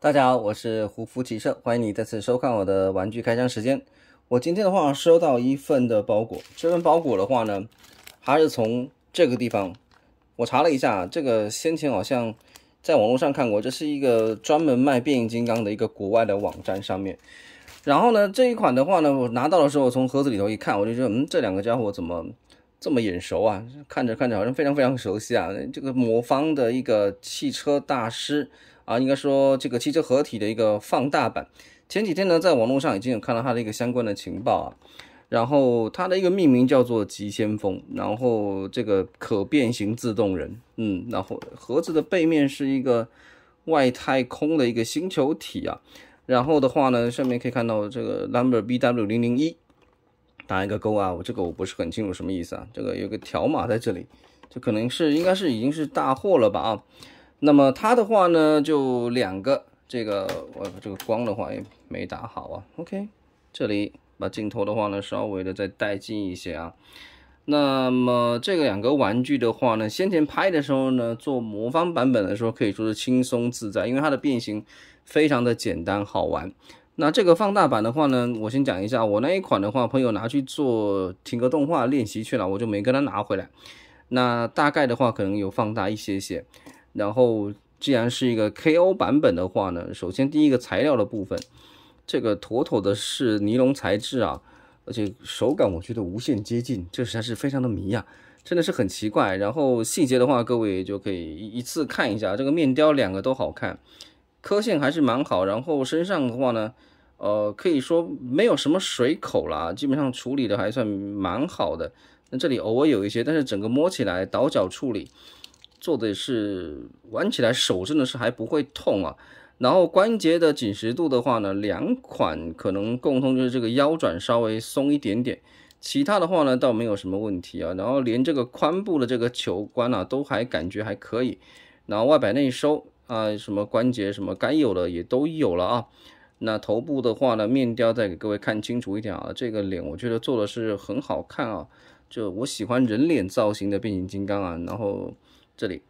大家好，我是胡福骑车，欢迎你再次收看我的玩具开箱时间。我今天的话收到一份的包裹，这份包裹的话呢，还是从这个地方。我查了一下，这个先前好像在网络上看过，这是一个专门卖变形金刚的一个国外的网站上面。然后呢，这一款的话呢，我拿到的时候从盒子里头一看，我就觉得，嗯，这两个家伙怎么这么眼熟啊？看着看着好像非常非常熟悉啊。这个魔方的一个汽车大师。啊，应该说这个汽车合体的一个放大版。前几天呢，在网络上已经有看到它的一个相关的情报啊。然后它的一个命名叫做“急先锋”，然后这个可变形自动人，嗯，然后盒子的背面是一个外太空的一个星球体啊。然后的话呢，上面可以看到这个 number B W 零零一打一个勾啊。我这个我不是很清楚什么意思啊。这个有个条码在这里，这可能是应该是已经是大货了吧啊。那么它的话呢，就两个，这个我这个光的话也没打好啊。OK，这里把镜头的话呢，稍微的再带近一些啊。那么这个两个玩具的话呢，先前拍的时候呢，做魔方版本的时候可以说是轻松自在，因为它的变形非常的简单好玩。那这个放大版的话呢，我先讲一下，我那一款的话，朋友拿去做听歌动画练习去了，我就没跟他拿回来。那大概的话，可能有放大一些些。然后既然是一个 KO 版本的话呢，首先第一个材料的部分，这个妥妥的是尼龙材质啊，而且手感我觉得无限接近，这实在是非常的迷呀，真的是很奇怪。然后细节的话，各位就可以一次看一下，这个面雕两个都好看，刻线还是蛮好。然后身上的话呢，呃，可以说没有什么水口啦，基本上处理的还算蛮好的，那这里偶尔有一些，但是整个摸起来倒角处理。做的是玩起来手真的是还不会痛啊，然后关节的紧实度的话呢，两款可能共通就是这个腰转稍微松一点点，其他的话呢倒没有什么问题啊，然后连这个髋部的这个球关啊都还感觉还可以，然后外摆内收啊什么关节什么该有的也都有了啊，那头部的话呢，面雕再给各位看清楚一点啊，这个脸我觉得做的是很好看啊，就我喜欢人脸造型的变形金刚啊，然后。这里，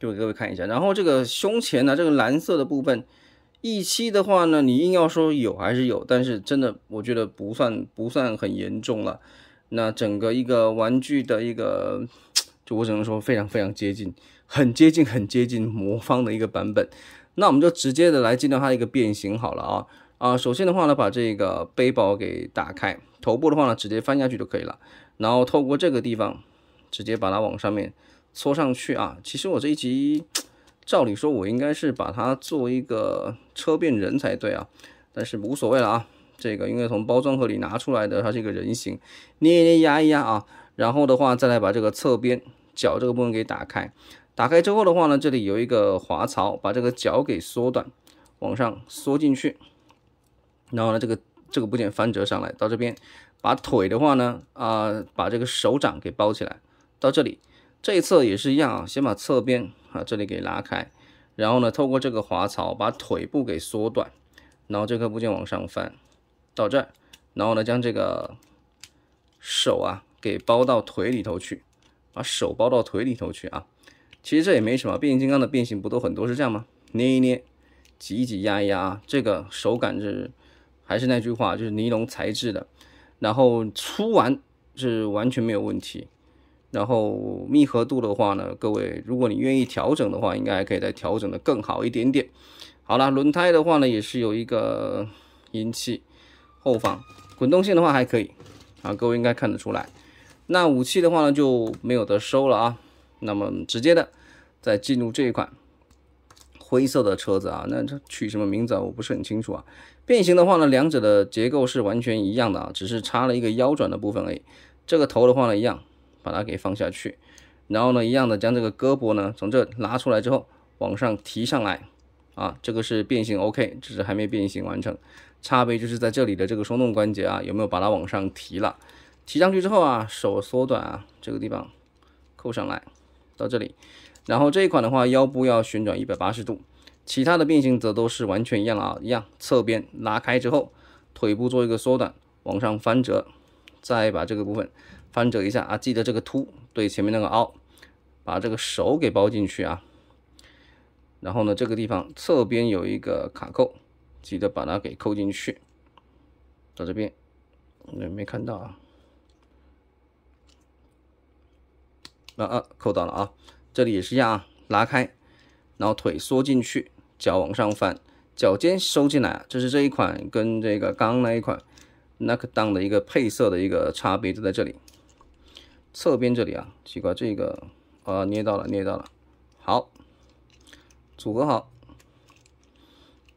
就给各位看一下。然后这个胸前呢，这个蓝色的部分，e 七的话呢，你硬要说有还是有，但是真的我觉得不算不算很严重了。那整个一个玩具的一个，就我只能说非常非常接近，很接近很接近魔方的一个版本。那我们就直接的来见到它一个变形好了啊。啊，首先的话呢，把这个背包给打开，头部的话呢，直接翻下去就可以了。然后透过这个地方，直接把它往上面。搓上去啊！其实我这一集，照理说我应该是把它做一个车变人才对啊，但是无所谓了啊。这个因为从包装盒里拿出来的，它是一个人形，捏一捏，压一压啊。然后的话，再来把这个侧边脚这个部分给打开。打开之后的话呢，这里有一个滑槽，把这个脚给缩短，往上缩进去。然后呢，这个这个部件翻折上来，到这边，把腿的话呢，啊，把这个手掌给包起来，到这里。这一侧也是一样啊，先把侧边啊这里给拉开，然后呢，透过这个滑槽把腿部给缩短，然后这个部件往上翻到这儿，然后呢，将这个手啊给包到腿里头去，把手包到腿里头去啊。其实这也没什么，变形金刚的变形不都很多是这样吗？捏一捏，挤一挤，压一压啊，这个手感是还是那句话，就是尼龙材质的，然后粗完是完全没有问题。然后密合度的话呢，各位，如果你愿意调整的话，应该还可以再调整的更好一点点。好了，轮胎的话呢，也是有一个银器，后方滚动性的话还可以啊。各位应该看得出来，那武器的话呢就没有得收了啊。那么直接的再进入这一款灰色的车子啊，那这取什么名字啊？我不是很清楚啊。变形的话呢，两者的结构是完全一样的啊，只是差了一个腰转的部分。而已。这个头的话呢一样。把它给放下去，然后呢，一样的将这个胳膊呢从这拉出来之后，往上提上来，啊，这个是变形 OK，只是还没变形完成。差别就是在这里的这个双动关节啊，有没有把它往上提了？提上去之后啊，手缩短啊，这个地方扣上来，到这里。然后这一款的话，腰部要旋转一百八十度，其他的变形则都是完全一样了啊，一样。侧边拉开之后，腿部做一个缩短，往上翻折，再把这个部分。翻折一下啊，记得这个凸对前面那个凹，把这个手给包进去啊。然后呢，这个地方侧边有一个卡扣，记得把它给扣进去。到这边，没看到啊？啊啊，扣到了啊！这里也是一样啊，拉开，然后腿缩进去，脚往上翻，脚尖收进来。这是这一款跟这个刚那一款 knock down 的一个配色的一个差别就在这里。侧边这里啊，奇怪，这个啊捏到了，捏到了，好，组合好，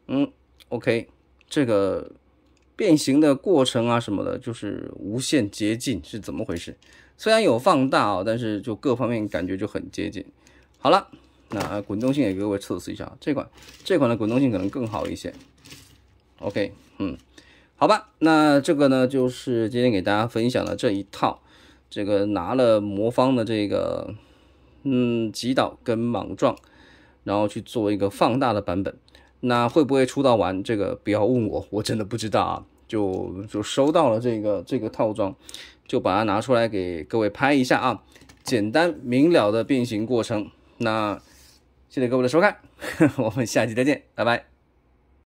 嗯，OK，这个变形的过程啊什么的，就是无限接近是怎么回事？虽然有放大啊，但是就各方面感觉就很接近。好了，那滚动性也各位测试一下，这款这款的滚动性可能更好一些。OK，嗯，好吧，那这个呢就是今天给大家分享的这一套。这个拿了魔方的这个，嗯，极导跟莽撞，然后去做一个放大的版本，那会不会出道完？这个不要问我，我真的不知道啊。就就收到了这个这个套装，就把它拿出来给各位拍一下啊，简单明了的变形过程。那谢谢各位的收看，我们下期再见，拜拜。